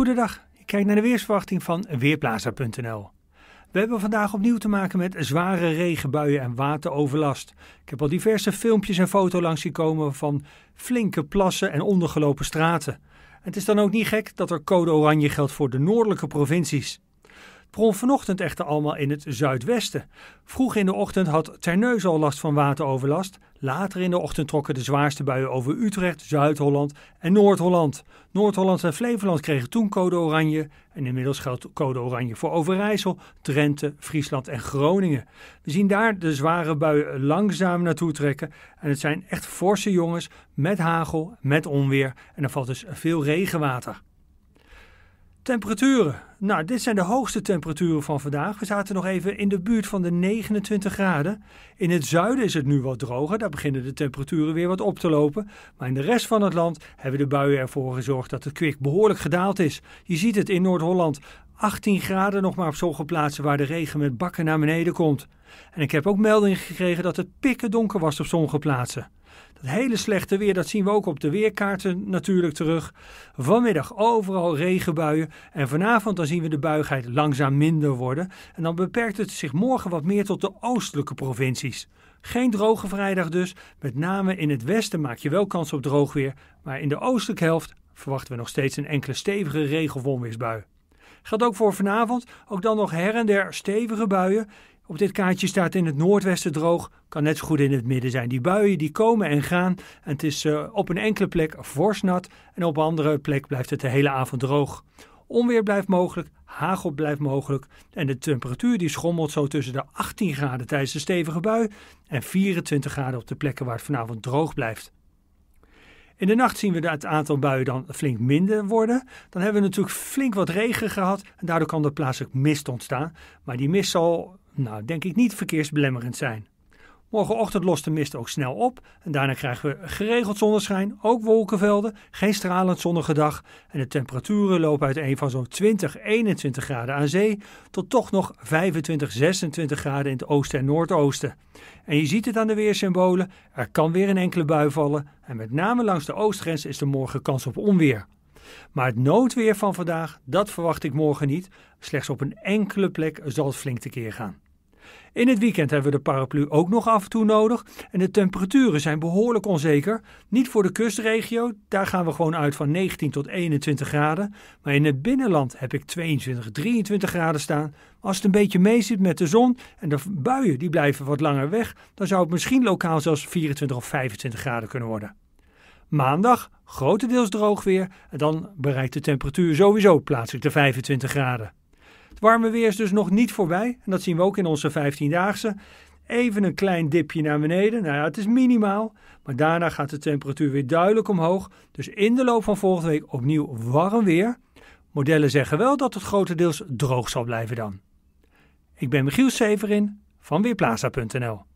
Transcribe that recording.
Goedendag, ik kijk naar de weersverwachting van Weerplaza.nl. We hebben vandaag opnieuw te maken met zware regenbuien en wateroverlast. Ik heb al diverse filmpjes en foto's langs zien komen van flinke plassen en ondergelopen straten. Het is dan ook niet gek dat er code oranje geldt voor de noordelijke provincies. Prong vanochtend echter allemaal in het zuidwesten. Vroeg in de ochtend had Terneuzen al last van wateroverlast. Later in de ochtend trokken de zwaarste buien over Utrecht, Zuid-Holland en Noord-Holland. Noord-Holland en Flevoland kregen toen code oranje. En inmiddels geldt code oranje voor Overijssel, Drenthe, Friesland en Groningen. We zien daar de zware buien langzaam naartoe trekken. En het zijn echt forse jongens met hagel, met onweer. En er valt dus veel regenwater. Temperaturen. Nou, dit zijn de hoogste temperaturen van vandaag. We zaten nog even in de buurt van de 29 graden. In het zuiden is het nu wat droger. Daar beginnen de temperaturen weer wat op te lopen. Maar in de rest van het land hebben de buien ervoor gezorgd dat het kwik behoorlijk gedaald is. Je ziet het in Noord-Holland. 18 graden nog maar op sommige plaatsen waar de regen met bakken naar beneden komt. En ik heb ook melding gekregen dat het pikken donker was op sommige plaatsen. Dat hele slechte weer, dat zien we ook op de weerkaarten natuurlijk terug. Vanmiddag overal regenbuien en vanavond dan zien we de buigheid langzaam minder worden. En dan beperkt het zich morgen wat meer tot de oostelijke provincies. Geen droge vrijdag dus, met name in het westen maak je wel kans op droog weer, maar in de oostelijke helft verwachten we nog steeds een enkele stevige regenwonweersbui. Geldt ook voor vanavond, ook dan nog her en der stevige buien op dit kaartje staat in het noordwesten droog, kan net zo goed in het midden zijn. Die buien die komen en gaan en het is eh, op een enkele plek fors en op een andere plek blijft het de hele avond droog. Onweer blijft mogelijk, hagel blijft mogelijk en de temperatuur die schommelt zo tussen de 18 graden tijdens de stevige bui en 24 graden op de plekken waar het vanavond droog blijft. In de nacht zien we dat het aantal buien dan flink minder worden. Dan hebben we natuurlijk flink wat regen gehad en daardoor kan er plaatselijk mist ontstaan. Maar die mist zal nou, denk ik niet verkeersbelemmerend zijn. Morgenochtend lost de mist ook snel op en daarna krijgen we geregeld zonneschijn, ook wolkenvelden, geen stralend zonnige dag en de temperaturen lopen uiteen van zo'n 20, 21 graden aan zee tot toch nog 25, 26 graden in het oosten en noordoosten. En je ziet het aan de weersymbolen, er kan weer een enkele bui vallen en met name langs de oostgrens is er morgen kans op onweer. Maar het noodweer van vandaag, dat verwacht ik morgen niet. Slechts op een enkele plek zal het flink tekeer gaan. In het weekend hebben we de paraplu ook nog af en toe nodig. En de temperaturen zijn behoorlijk onzeker. Niet voor de kustregio, daar gaan we gewoon uit van 19 tot 21 graden. Maar in het binnenland heb ik 22, 23 graden staan. Als het een beetje meezit met de zon en de buien die blijven wat langer weg, dan zou het misschien lokaal zelfs 24 of 25 graden kunnen worden. Maandag grotendeels droog weer en dan bereikt de temperatuur sowieso plaatselijk de 25 graden. Het warme weer is dus nog niet voorbij en dat zien we ook in onze 15-daagse. Even een klein dipje naar beneden, nou ja, het is minimaal, maar daarna gaat de temperatuur weer duidelijk omhoog. Dus in de loop van volgende week opnieuw warm weer. Modellen zeggen wel dat het grotendeels droog zal blijven dan. Ik ben Michiel Severin van Weerplaza.nl